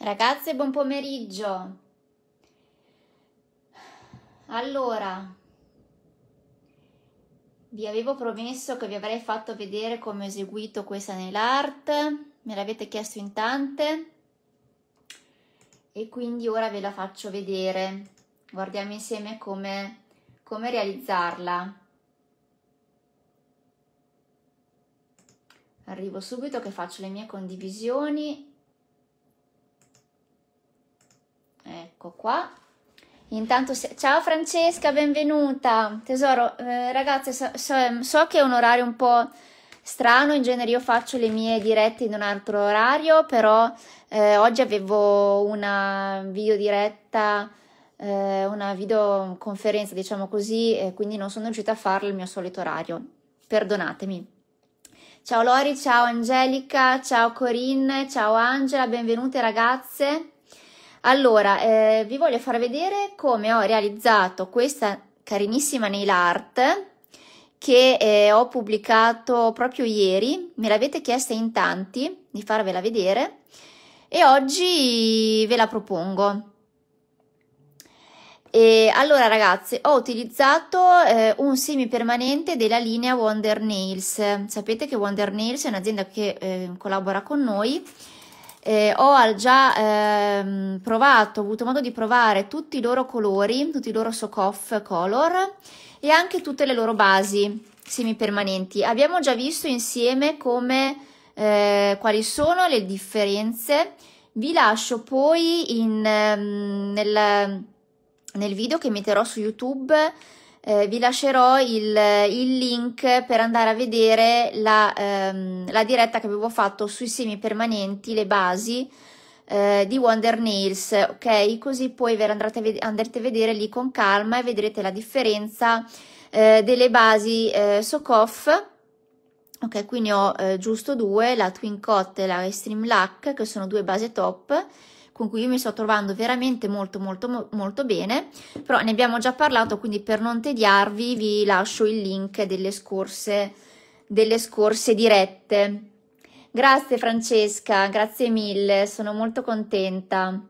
Ragazze, buon pomeriggio. Allora, vi avevo promesso che vi avrei fatto vedere come ho eseguito questa nell'art, me l'avete chiesto in tante e quindi ora ve la faccio vedere. Guardiamo insieme come, come realizzarla. Arrivo subito che faccio le mie condivisioni Ecco qua. Intanto, se... ciao Francesca, benvenuta. Tesoro, eh, ragazze, so, so, so che è un orario un po' strano, in genere io faccio le mie dirette in un altro orario, però eh, oggi avevo una video diretta, eh, una videoconferenza, diciamo così, e quindi non sono riuscita a farlo il mio solito orario. Perdonatemi. Ciao Lori, ciao Angelica, ciao Corinne, ciao Angela, benvenute ragazze. Allora, eh, vi voglio far vedere come ho realizzato questa carinissima nail art che eh, ho pubblicato proprio ieri, me l'avete chiesta in tanti di farvela vedere e oggi ve la propongo. E allora ragazzi, ho utilizzato eh, un permanente della linea Wonder Nails. Sapete che Wonder Nails è un'azienda che eh, collabora con noi eh, ho già ehm, provato, ho avuto modo di provare tutti i loro colori, tutti i loro Socoff color e anche tutte le loro basi semipermanenti. Abbiamo già visto insieme come, eh, quali sono le differenze. Vi lascio poi in, ehm, nel, nel video che metterò su YouTube eh, vi lascerò il, il, link per andare a vedere la, ehm, la, diretta che avevo fatto sui semi permanenti, le basi eh, di Wonder Nails, ok? Così poi ve andrete a, andrete a vedere lì con calma e vedrete la differenza eh, delle basi eh, Socoff, ok? ne ho eh, giusto due, la Twin Cot e la Extreme Lack, che sono due base top, con cui io mi sto trovando veramente molto molto molto bene, però ne abbiamo già parlato, quindi per non tediarvi vi lascio il link delle scorse, delle scorse dirette. Grazie Francesca, grazie mille, sono molto contenta.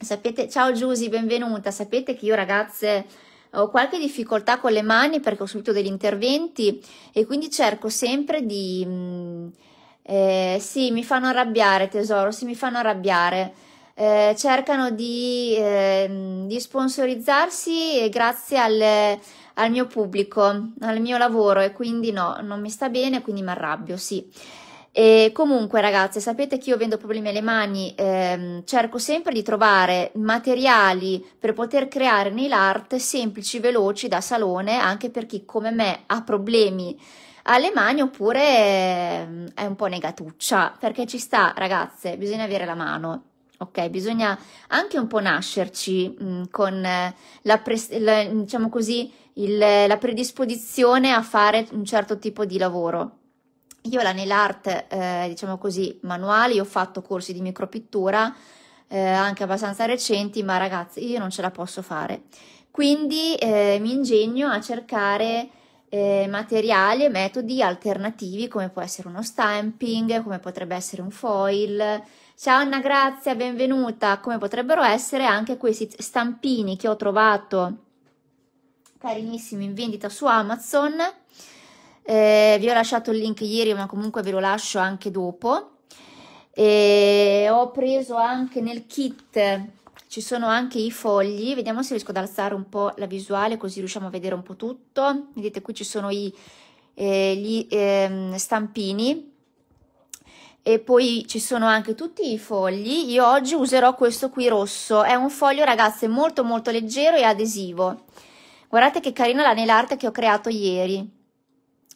Sapete, ciao Giusy, benvenuta. Sapete che io ragazze ho qualche difficoltà con le mani perché ho subito degli interventi e quindi cerco sempre di eh, sì, mi fanno arrabbiare, tesoro, sì, mi fanno arrabbiare. Eh, cercano di, eh, di, sponsorizzarsi eh, grazie al, al, mio pubblico, al mio lavoro e quindi no, non mi sta bene, quindi mi arrabbio, sì. E comunque ragazze, sapete che io vendo problemi alle mani, ehm, cerco sempre di trovare materiali per poter creare nail art semplici, veloci, da salone, anche per chi come me ha problemi alle mani oppure ehm, è un po' negatuccia, perché ci sta, ragazze, bisogna avere la mano. Ok, bisogna anche un po' nascerci mh, mm, con eh, la, pres- la, diciamo così, il, la predisposizione a fare un certo tipo di lavoro. Io la nail art, eh, diciamo così, manuali, ho fatto corsi di micropittura eh, anche abbastanza recenti, ma ragazzi, io non ce la posso fare. Quindi eh, mi ingegno a cercare eh, materiali e metodi alternativi come può essere uno stamping, come potrebbe essere un foil. Ciao Anna Grazia, benvenuta. Come potrebbero essere anche questi stampini che ho trovato carinissimi in vendita su Amazon. Eh, vi ho lasciato il link ieri, ma comunque ve lo lascio anche dopo. E ho preso anche nel kit ci sono anche i fogli, vediamo se riesco ad alzare un po' la visuale così riusciamo a vedere un po' tutto, vedete qui ci sono i, eh, gli eh, stampini e poi ci sono anche tutti i fogli, io oggi userò questo qui rosso, è un foglio ragazze molto molto leggero e adesivo, guardate che carina la nail art che ho creato ieri,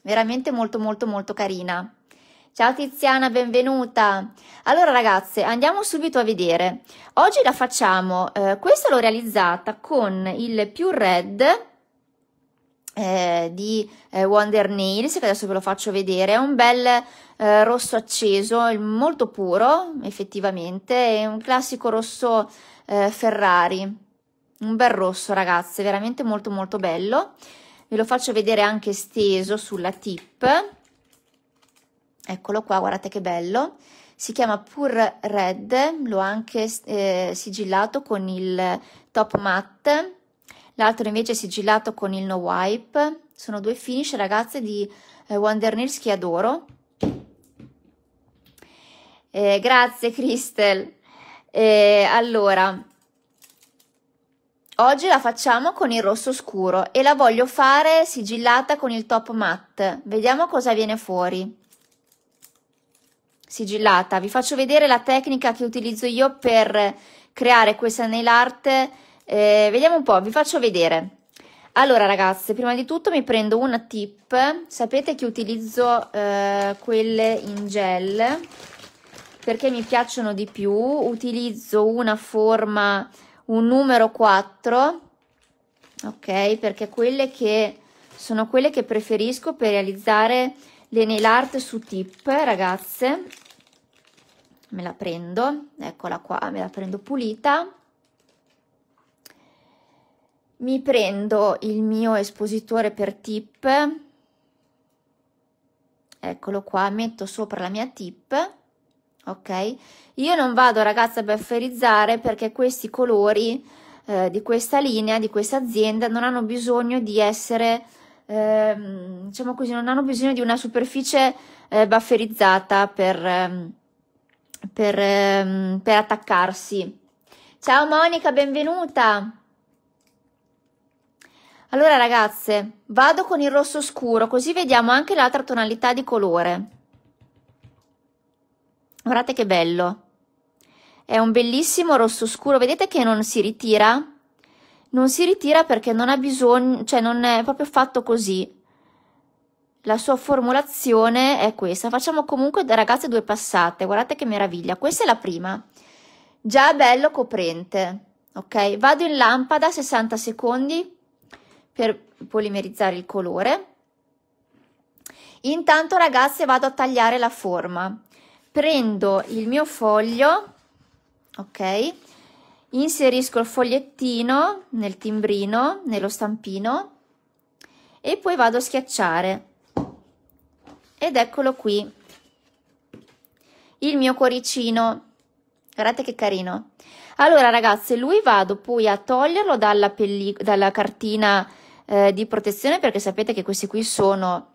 veramente molto molto molto carina. Ciao Tiziana, benvenuta. Allora ragazze, andiamo subito a vedere. Oggi la facciamo, eh, questa l'ho realizzata con il Pure Red eh, di eh, Wonder Nails, che adesso ve lo faccio vedere. È un bel eh, rosso acceso, molto puro effettivamente, è un classico rosso eh, Ferrari. Un bel rosso ragazze, veramente molto molto bello. Ve lo faccio vedere anche steso sulla tip eccolo qua, guardate che bello, si chiama Pure Red, l'ho anche eh, sigillato con il Top Matte, l'altro invece è sigillato con il No Wipe, sono due finish ragazze di eh, Wonder Nails che adoro. Eh, grazie Cristel, eh, allora, Oggi la facciamo con il rosso scuro e la voglio fare sigillata con il top matte. Vediamo cosa viene fuori sigillata. Vi faccio vedere la tecnica che utilizzo io per creare questa nail art. Eh, vediamo un po', vi faccio vedere. Allora ragazze, prima di tutto mi prendo una tip, sapete che utilizzo eh, quelle in gel perché mi piacciono di più, utilizzo una forma, un numero 4, ok, perché quelle che sono quelle che preferisco per realizzare le nail art su tip, ragazze, me la prendo, eccola qua, me la prendo pulita, mi prendo il mio espositore per tip, eccolo qua, metto sopra la mia tip, ok? Io non vado ragazza a bufferizzare perché questi colori eh, di questa linea, di questa azienda, non hanno bisogno di essere... Eh, diciamo così, non hanno bisogno di una superficie eh, bufferizzata per, ehm, per, ehm, per attaccarsi. Ciao Monica, benvenuta! Allora ragazze, vado con il rosso scuro così vediamo anche l'altra tonalità di colore. Guardate che bello. È un bellissimo rosso scuro, vedete che non si ritira? Non si ritira perché non ha bisogno, cioè non è proprio fatto così la sua formulazione è questa. Facciamo comunque ragazze due passate, guardate che meraviglia. Questa è la prima, già bello coprente, ok? Vado in lampada 60 secondi per polimerizzare il colore. Intanto ragazze vado a tagliare la forma. Prendo il mio foglio, ok? Inserisco il fogliettino nel timbrino, nello stampino e poi vado a schiacciare ed eccolo qui il mio cuoricino guardate che carino allora ragazze lui vado poi a toglierlo dalla, dalla cartina eh, di protezione perché sapete che questi qui sono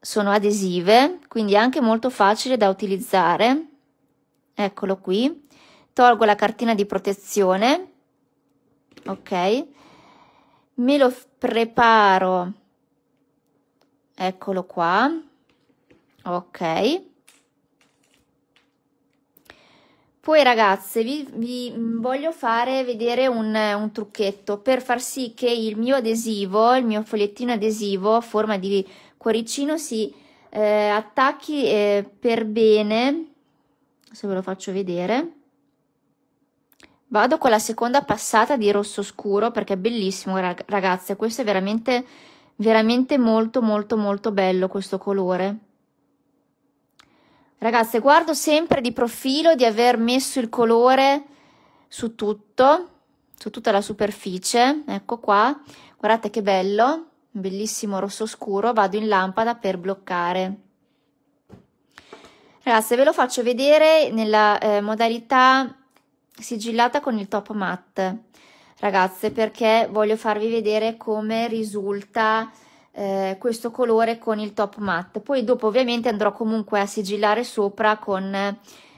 sono adesive quindi anche molto facile da utilizzare eccolo qui tolgo la cartina di protezione ok me lo preparo eccolo qua ok poi ragazze vi, vi mm, voglio fare vedere un, un, trucchetto per far sì che il mio adesivo il mio fogliettino adesivo a forma di cuoricino si eh, attacchi eh, per bene se ve lo faccio vedere vado con la seconda passata di rosso scuro perché è bellissimo ragazze questo è veramente veramente molto molto molto bello questo colore ragazze guardo sempre di profilo di aver messo il colore su tutto su tutta la superficie ecco qua guardate che bello bellissimo rosso scuro vado in lampada per bloccare ragazze ve lo faccio vedere nella eh, modalità sigillata con il top matte ragazze perché voglio farvi vedere come risulta eh, questo colore con il top matte poi dopo ovviamente andrò comunque a sigillare sopra con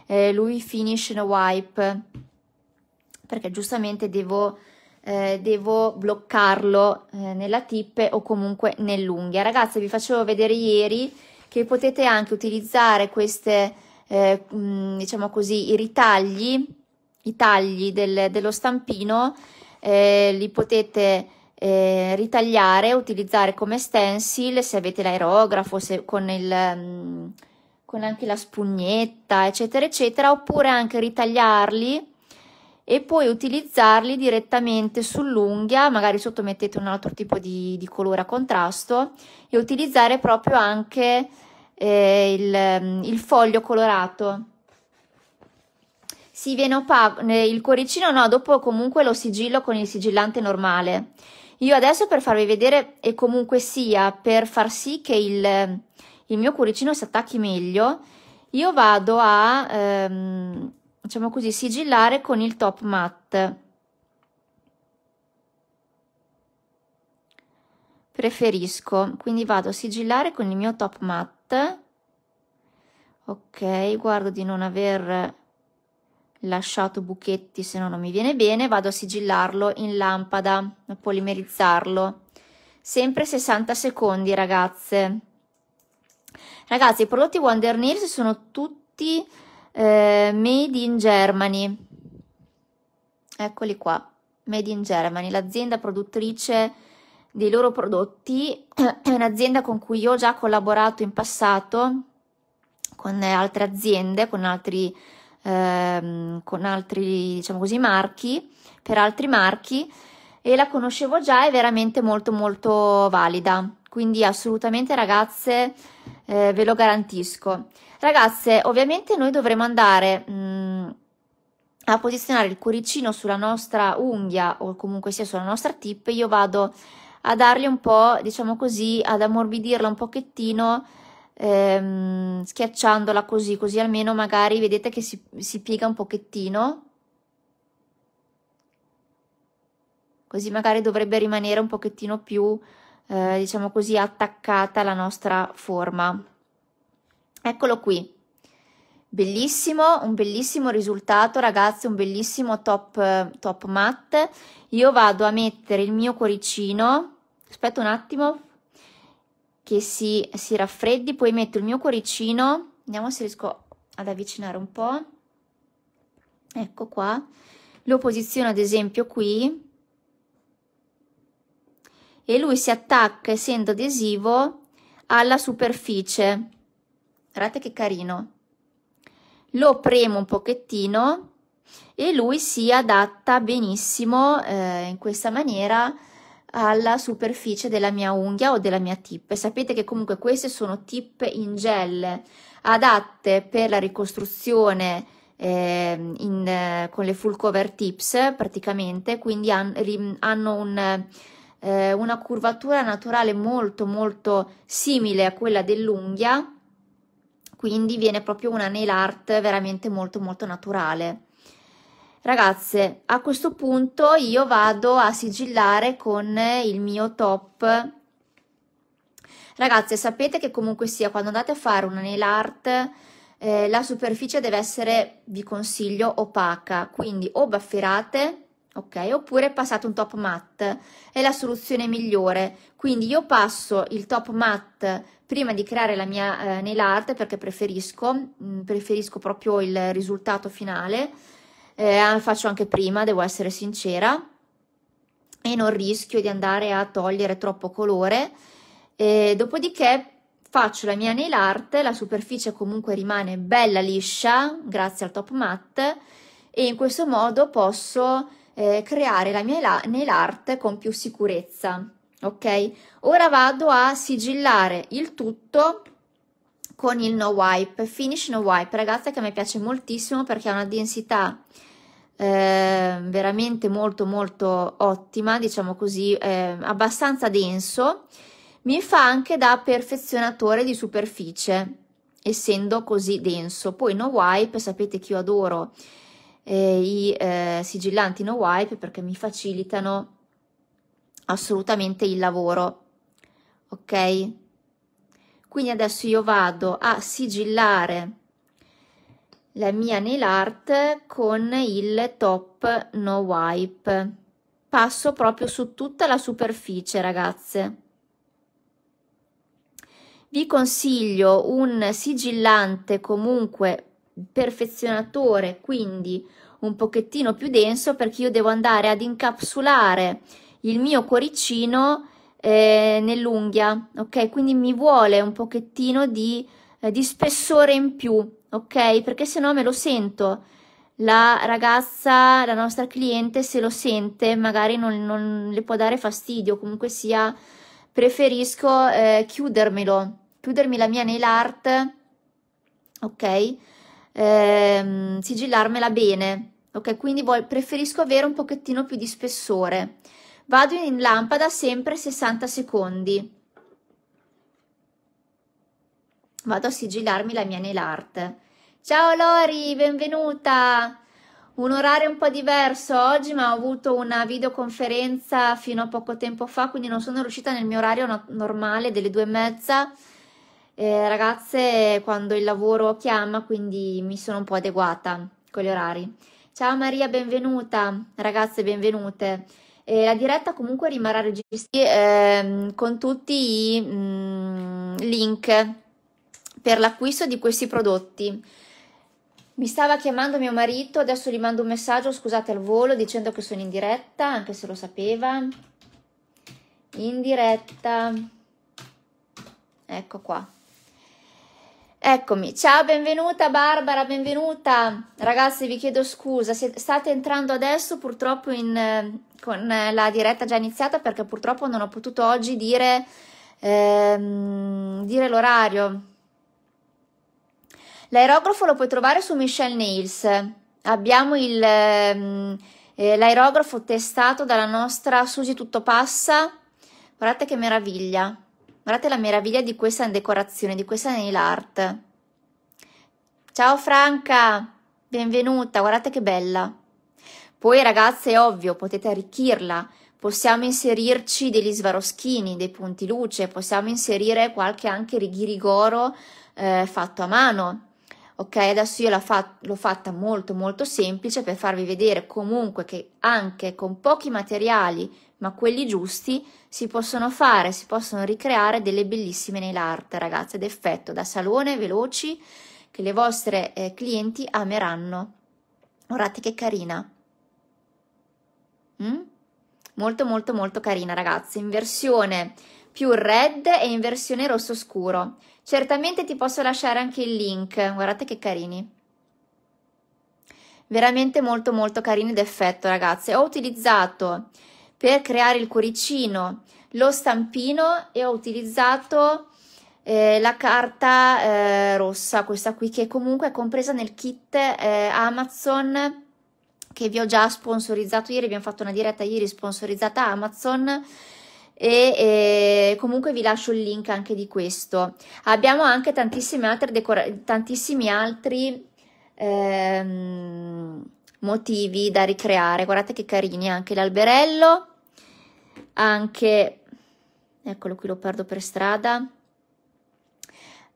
eh, lui finish wipe perché giustamente devo eh, devo bloccarlo eh, nella tip o comunque nell'unghia. Ragazze, vi facevo vedere ieri che potete anche utilizzare queste, eh, diciamo così, i ritagli, i tagli del, dello stampino eh, li potete eh, ritagliare, utilizzare come stencil se avete l'aerografo, se con il mm, con anche la spugnetta, eccetera, eccetera, oppure anche ritagliarli e poi utilizzarli direttamente sull'unghia, magari sotto mettete un altro tipo di, di colore a contrasto e utilizzare proprio anche eh, il, mm, il foglio colorato. Si viene opaco, il cuoricino no, dopo comunque lo sigillo con il sigillante normale. Io adesso per farvi vedere e comunque sia per far sì che il, il mio cuoricino si attacchi meglio, io vado a, ehm, diciamo così, sigillare con il top matte. Preferisco, quindi vado a sigillare con il mio top matte. Ok, guardo di non aver lasciato buchetti se no non mi viene bene, vado a sigillarlo in lampada, a polimerizzarlo. Sempre 60 secondi ragazze. Ragazzi i prodotti Wonder Nails sono tutti eh, made in Germany. Eccoli qua, made in Germany, l'azienda produttrice dei loro prodotti è un'azienda con cui io ho già collaborato in passato con altre aziende, con altri ehm, con altri, diciamo così, marchi, per altri marchi e la conoscevo già, è veramente molto molto valida. Quindi assolutamente ragazze, eh, ve lo garantisco. Ragazze, ovviamente noi dovremo andare mh, mm, a posizionare il cuoricino sulla nostra unghia o comunque sia sulla nostra tip. Io vado a dargli un po', diciamo così, ad ammorbidirla un pochettino ehm, schiacciandola così, così almeno magari vedete che si, si piega un pochettino. Così magari dovrebbe rimanere un pochettino più, eh, diciamo così, attaccata la nostra forma. Eccolo qui. Bellissimo, un bellissimo risultato ragazzi, un bellissimo top, top matte. Io vado a mettere il mio cuoricino, aspetta un attimo, che si, si raffreddi, poi metto il mio cuoricino, vediamo se riesco ad avvicinare un po', ecco qua, lo posiziono ad esempio qui, e lui si attacca essendo adesivo alla superficie guardate che carino lo premo un pochettino e lui si adatta benissimo eh, in questa maniera alla superficie della mia unghia o della mia tip. Sapete che comunque queste sono tip in gel adatte per la ricostruzione eh, in, eh, con le full cover tips praticamente, quindi han, ri, hanno un, eh, una curvatura naturale molto molto simile a quella dell'unghia, quindi viene proprio una nail art veramente molto molto naturale. Ragazze, a questo punto io vado a sigillare con il mio top. Ragazze, sapete che comunque sia, quando andate a fare una nail art, eh, la superficie deve essere, vi consiglio, opaca. Quindi o bafferate ok? Oppure passate un top matte, è la soluzione migliore. Quindi io passo il top matte prima di creare la mia eh, nail art perché preferisco, mh, mm, preferisco proprio il risultato finale eh, faccio anche prima, devo essere sincera, e non rischio di andare a togliere troppo colore. E dopodiché faccio la mia nail art, la superficie comunque rimane bella liscia grazie al top matte e in questo modo posso eh, creare la mia nail art con più sicurezza. Ok, ora vado a sigillare il tutto con il no wipe, finish no wipe, ragazza che a me piace moltissimo perché ha una densità eh, veramente molto molto ottima, diciamo così, eh, abbastanza denso, mi fa anche da perfezionatore di superficie, essendo così denso. Poi no wipe, sapete che io adoro eh, i eh, sigillanti no wipe perché mi facilitano assolutamente il lavoro, ok? quindi adesso io vado a sigillare la mia nail art con il top no wipe passo proprio su tutta la superficie ragazze vi consiglio un sigillante comunque perfezionatore quindi un pochettino più denso perché io devo andare ad incapsulare il mio cuoricino eh, nell'unghia, ok? Quindi mi vuole un pochettino di, eh, di spessore in più, ok? Perché se no me lo sento. La ragazza, la nostra cliente, se lo sente, magari non, non le può dare fastidio, comunque sia, preferisco eh, chiudermelo, chiudermi la mia nail art, ok? Ehm, sigillarmela bene, ok? Quindi preferisco avere un pochettino più di spessore. Vado in lampada sempre 60 secondi. Vado a sigillarmi la mia nail art. Ciao Lori, benvenuta! Un orario un po' diverso oggi, ma ho avuto una videoconferenza fino a poco tempo fa, quindi non sono riuscita nel mio orario no normale delle due e mezza. Eh, ragazze, quando il lavoro chiama, quindi mi sono un po' adeguata con gli orari. Ciao Maria, benvenuta. Ragazze, benvenute. E la diretta comunque rimarrà registrata ehm, con tutti i mh, mm, link per l'acquisto di questi prodotti. Mi stava chiamando mio marito, adesso gli mando un messaggio, scusate al volo, dicendo che sono in diretta, anche se lo sapeva. In diretta. Ecco qua. Eccomi, ciao, benvenuta Barbara, benvenuta. Ragazzi, vi chiedo scusa, state entrando adesso purtroppo in, eh, con eh, la diretta già iniziata perché purtroppo non ho potuto oggi dire, ehm, dire l'orario. L'aerografo lo puoi trovare su Michelle Nails. Abbiamo il, ehm, eh, l'aerografo testato dalla nostra Susi Tutto Passa. Guardate che meraviglia. Guardate la meraviglia di questa decorazione, di questa nail art. Ciao Franca, benvenuta, guardate che bella. Poi ragazze è ovvio, potete arricchirla, possiamo inserirci degli svaroschini, dei punti luce, possiamo inserire qualche anche rigorigoro eh, fatto a mano. Ok, adesso io l'ho fatta molto molto semplice per farvi vedere comunque che anche con pochi materiali ma quelli giusti si possono fare, si possono ricreare delle bellissime nail art, ragazze, d'effetto, da salone, veloci, che le vostre eh, clienti ameranno. Guardate che carina. Mm? Molto molto molto carina, ragazzi, in versione più red e in versione rosso scuro. Certamente ti posso lasciare anche il link, guardate che carini veramente molto molto carini d'effetto ragazze ho utilizzato per creare il cuoricino, lo stampino e ho utilizzato eh, la carta eh, rossa, questa qui che comunque è compresa nel kit eh, Amazon che vi ho già sponsorizzato ieri, abbiamo fatto una diretta ieri sponsorizzata Amazon e, e, eh, comunque vi lascio il link anche di questo. Abbiamo anche tantissimi altri, tantissimi altri ehm, motivi da ricreare. Guardate che carini, anche l'alberello, anche, eccolo qui lo perdo per strada,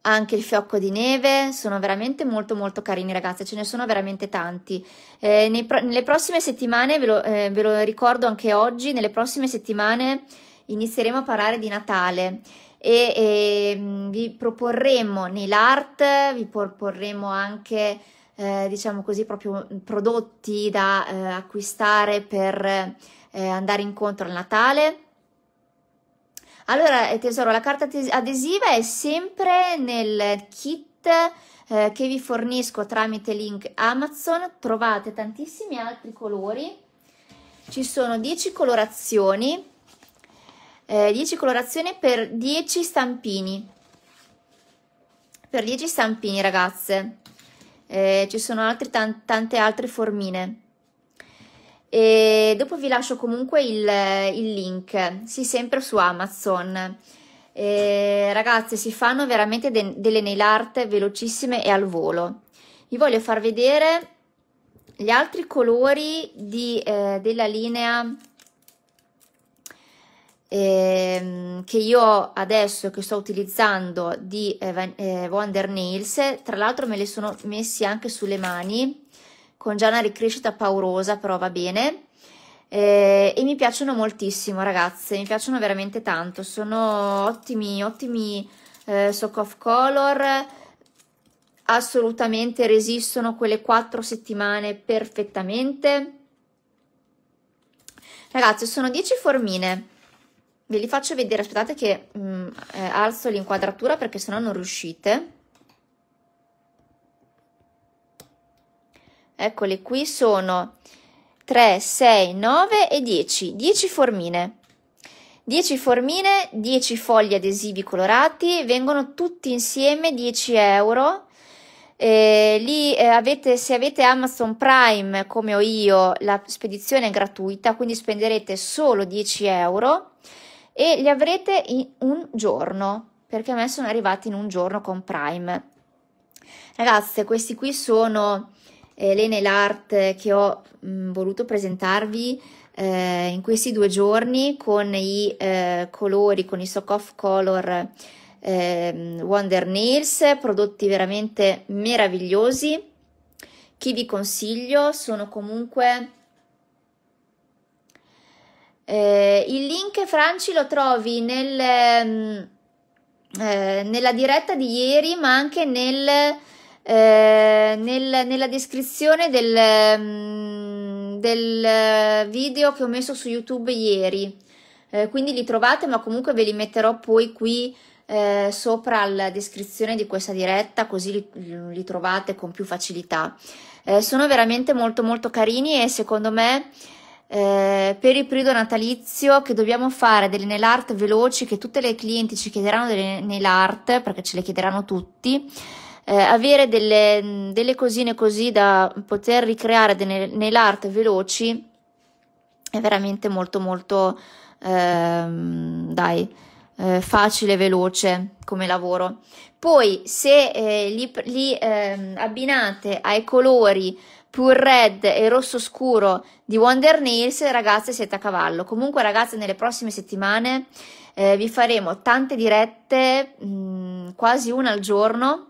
anche il fiocco di neve, sono veramente molto molto carini ragazzi, ce ne sono veramente tanti. Eh, nei, nelle prossime settimane, ve lo, eh, ve lo ricordo anche oggi, nelle prossime settimane inizieremo a parlare di Natale e, e ehm, vi proporremo nail art, vi proporremo anche eh, diciamo così, proprio mm, prodotti da eh, acquistare per eh, andare incontro al Natale. Allora, eh, tesoro, la carta adesiva è sempre nel kit eh, che vi fornisco tramite link Amazon. Trovate tantissimi altri colori. Ci sono 10 colorazioni, 10 eh, colorazioni per 10 stampini. Per 10 stampini, ragazze eh, ci sono altre, tan- tante altre formine. E dopo vi lascio comunque il, il link, sì, sempre su Amazon. Eh, ragazze, si fanno veramente de- delle nail art velocissime e al volo. Vi voglio far vedere gli altri colori di, eh, della linea ehm, che io adesso che sto utilizzando di eh, Wonder Nails, tra l'altro me le sono messi anche sulle mani con già una ricrescita paurosa, però va bene. Eh, e mi piacciono moltissimo, ragazze, mi piacciono veramente tanto. Sono ottimi, ottimi eh, sock of color. Assolutamente resistono quelle 4 settimane perfettamente. Ragazzi, sono 10 formine ve li faccio vedere, aspettate che mh, mm, eh, alzo l'inquadratura perché sennò non riuscite. Eccoli qui, sono 3, 6, 9 e 10, 10 formine. 10 formine, 10 fogli adesivi colorati, vengono tutti insieme 10 euro. Eh, lì eh, avete, se avete Amazon Prime come ho io, la spedizione è gratuita, quindi spenderete solo 10 euro e li avrete in un giorno perché a me sono arrivati in un giorno con Prime. Ragazze, questi qui sono eh, le nail art che ho mh, mm, voluto presentarvi eh, in questi due giorni con i eh, colori, con i Sock Off Color ehm, Wonder Nails, prodotti veramente meravigliosi che vi consiglio, sono comunque eh, il link, Franci, lo trovi nel, mm, eh, nella diretta di ieri, ma anche nel, eh, nel, nella descrizione del, mm, del, video che ho messo su YouTube ieri. Eh, quindi li trovate, ma comunque ve li metterò poi qui eh, sopra alla descrizione di questa diretta, così li, li trovate con più facilità. Eh, sono veramente molto molto carini e secondo me eh, per il periodo natalizio che dobbiamo fare delle nail art veloci che tutte le clienti ci chiederanno delle nail art perché ce le chiederanno tutti eh, avere delle, delle, cosine così da poter ricreare delle nail art veloci è veramente molto molto ehm, eh, dai facile e veloce come lavoro poi se eh, li, li ehm, abbinate ai colori pur red e rosso scuro di Wonder Nails, ragazze siete a cavallo. Comunque ragazze nelle prossime settimane eh, vi faremo tante dirette, mh, mm, quasi una al giorno,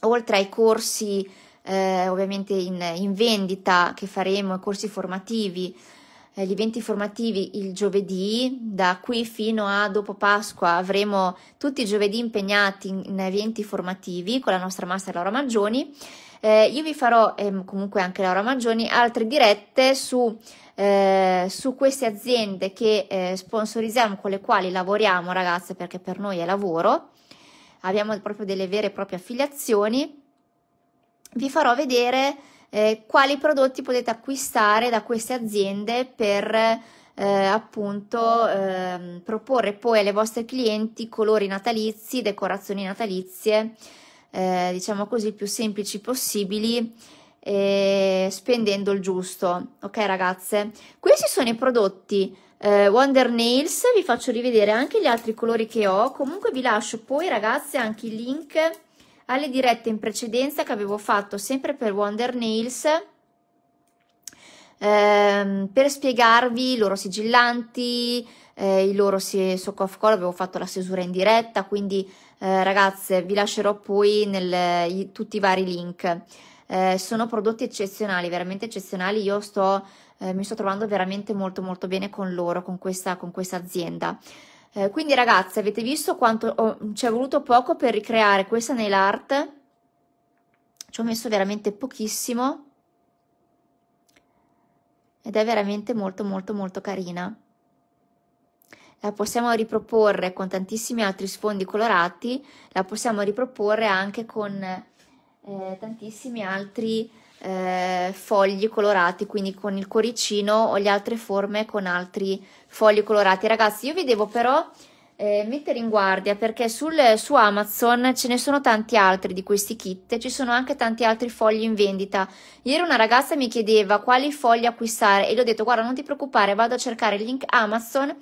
oltre ai corsi eh, ovviamente in, in, vendita che faremo, i corsi formativi, eh, gli eventi formativi il giovedì, da qui fino a dopo Pasqua avremo tutti i giovedì impegnati in, in eventi formativi con la nostra master Laura Maggioni eh, io vi farò, e ehm, comunque anche Laura Mangioni, altre dirette su, eh, su queste aziende che eh, sponsorizziamo, con le quali lavoriamo ragazze, perché per noi è lavoro. Abbiamo proprio delle vere e proprie affiliazioni. Vi farò vedere eh, quali prodotti potete acquistare da queste aziende per... Eh, appunto eh, proporre poi alle vostre clienti colori natalizi, decorazioni natalizie eh, diciamo così, più semplici possibili eh, spendendo il giusto. Ok ragazze, questi sono i prodotti eh, Wonder Nails, vi faccio rivedere anche gli altri colori che ho, comunque vi lascio poi ragazze anche il link alle dirette in precedenza che avevo fatto sempre per Wonder Nails ehm, per spiegarvi i loro sigillanti, eh, i loro si- of Color, avevo fatto la stesura in diretta, quindi eh, ragazze vi lascerò poi nel, i, tutti i vari link. Eh, sono prodotti eccezionali, veramente eccezionali, io sto, eh, mi sto trovando veramente molto molto bene con loro, con questa, con questa azienda. Eh, quindi ragazze avete visto quanto ci è voluto poco per ricreare questa nail art? Ci ho messo veramente pochissimo ed è veramente molto molto molto carina. La possiamo riproporre con tantissimi altri sfondi colorati, la possiamo riproporre anche con eh, tantissimi altri eh, fogli colorati, quindi con il coricino o le altre forme con altri fogli colorati. Ragazzi, io vi devo però eh, mettere in guardia perché sul, su Amazon ce ne sono tanti altri di questi kit ci sono anche tanti altri fogli in vendita. Ieri una ragazza mi chiedeva quali fogli acquistare e gli ho detto guarda non ti preoccupare vado a cercare il link Amazon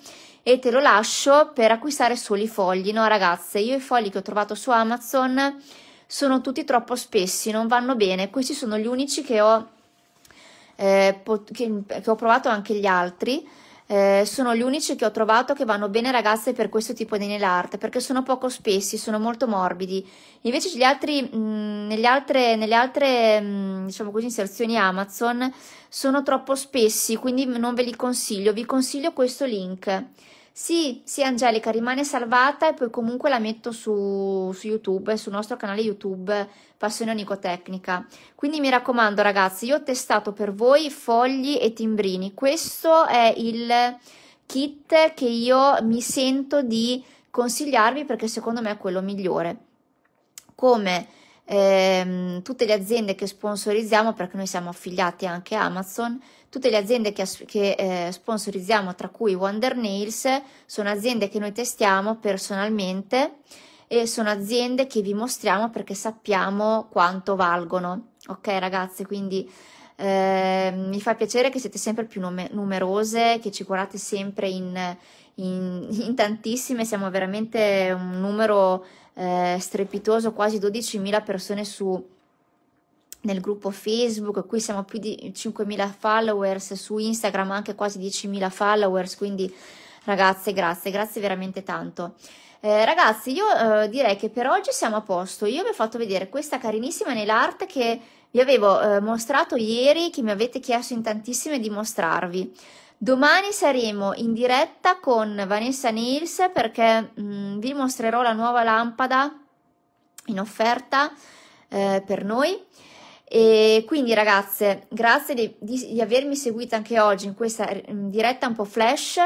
e te lo lascio per acquistare soli i fogli. No ragazze io i fogli che ho trovato su Amazon sono tutti troppo spessi, non vanno bene. Questi sono gli unici che ho, eh, che, che ho provato anche gli altri. Eh, sono gli unici che ho trovato che vanno bene ragazze per questo tipo di nail art perché sono poco spessi, sono molto morbidi. Invece gli altri, mh, mm, nelle altre, nelle altre mh, mm, diciamo così, inserzioni Amazon sono troppo spessi, quindi non ve li consiglio. Vi consiglio questo link. Sì, sì Angelica, rimane salvata e poi comunque la metto su, su YouTube, sul nostro canale YouTube Passione Onicotecnica. Quindi mi raccomando ragazzi, io ho testato per voi fogli e timbrini. Questo è il kit che io mi sento di consigliarvi perché secondo me è quello migliore. Come ehm, tutte le aziende che sponsorizziamo, perché noi siamo affiliati anche a Amazon, Tutte le aziende che, che eh, sponsorizziamo, tra cui Wonder Nails, sono aziende che noi testiamo personalmente e sono aziende che vi mostriamo perché sappiamo quanto valgono. Ok ragazze, quindi eh, mi fa piacere che siete sempre più numerose, che ci curate sempre in, in, in tantissime, siamo veramente un numero eh, strepitoso, quasi 12.000 persone su nel gruppo Facebook, qui siamo più di 5.000 followers, su Instagram anche quasi 10.000 followers, quindi ragazze grazie, grazie veramente tanto. Eh, ragazzi, io eh, direi che per oggi siamo a posto. Io vi ho fatto vedere questa carinissima nail art che vi avevo eh, mostrato ieri, che mi avete chiesto in tantissime di mostrarvi. Domani saremo in diretta con Vanessa Nils perché mh, mm, vi mostrerò la nuova lampada in offerta eh, per noi. E quindi ragazze, grazie di, di, di avermi seguita anche oggi in questa mm, diretta un po' flash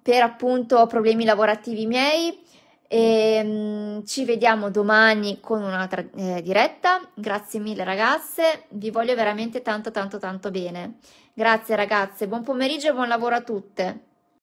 per appunto problemi lavorativi miei. E, um, ci vediamo domani con un'altra eh, diretta. Grazie mille ragazze, vi voglio veramente tanto tanto tanto bene. Grazie ragazze, buon pomeriggio e buon lavoro a tutte.